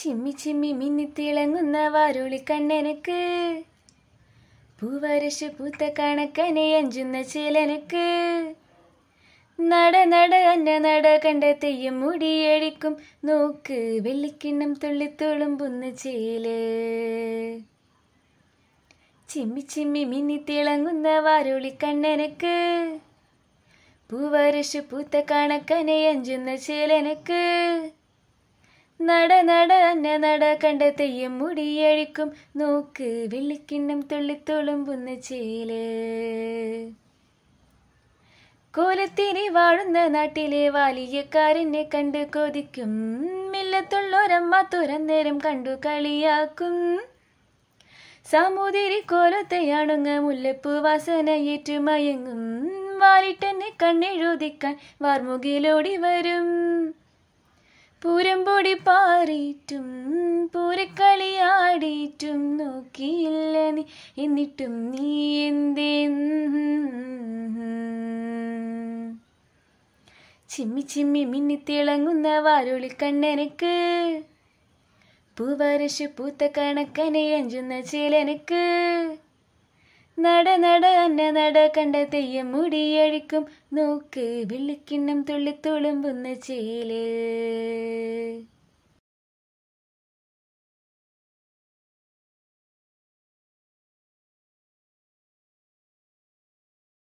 ചിമ്മി ചിമ്മി മിന്നി മിന്നിത്തിളങ്ങുന്ന വാരുളിക്കണ്ണനക്ക് പൂവരശ് പൂത്ത കണക്കനെ അഞ്ചുന്ന ചേലനക്ക് നട നട അന്ന നട കണ്ട തെയ്യം മുടിയടിക്കും നോക്ക് വെള്ളിക്കിണ്ണം തുള്ളിത്തുളുമ്പുന്ന ചേല് ചിമ്മി ചിമ്മി മിന്നി മിന്നിത്തിളങ്ങുന്ന വാരുളിക്കണ്ണനക്ക് പൂവരശ് പൂത്ത കണക്കനെ അഞ്ചുന്ന ചേലനക്ക് നട നട അന്ന നട കണ്ട തെയ്യം മുടിയഴിക്കും നോക്ക് വെള്ളിക്കിണ്ണം തുള്ളിത്തുളുമ്പുന്ന ചേല് കോലത്തിനെ വാഴുന്ന നാട്ടിലെ വാലിയക്കാരനെ കണ്ട് കൊതിക്കും മില്ലത്തുള്ളോരമ്മ തുരന്നേരം കണ്ടു കളിയാക്കും സാമൂതിരി കോലത്തെയാണുങ്ങ മുല്ലപ്പൂ വാസന ഏറ്റുമയങ്ങും വാലിട്ടെന്നെ കണ്ണെഴുതിക്കാൻ വാർമുകിലോടി വരും പാറിയിട്ടും പൂരക്കളിയാടിയിട്ടും നോക്കിയില്ല നീ എന്നിട്ടും നീ എന്തേ ചിമ്മി ചിമ്മി തിളങ്ങുന്ന വാരുളി കണ്ണനക്ക് പൂവരശു പൂത്ത കണക്കനെ അഞ്ചുന്ന ചിലനക്ക് നട നട അന്ന നട കണ്ട തെയ്യം മുടിയഴിക്കും നോക്ക് വെള്ളിക്കിണ്ണം തുള്ളിത്തുളുമ്പുന്ന ചേല്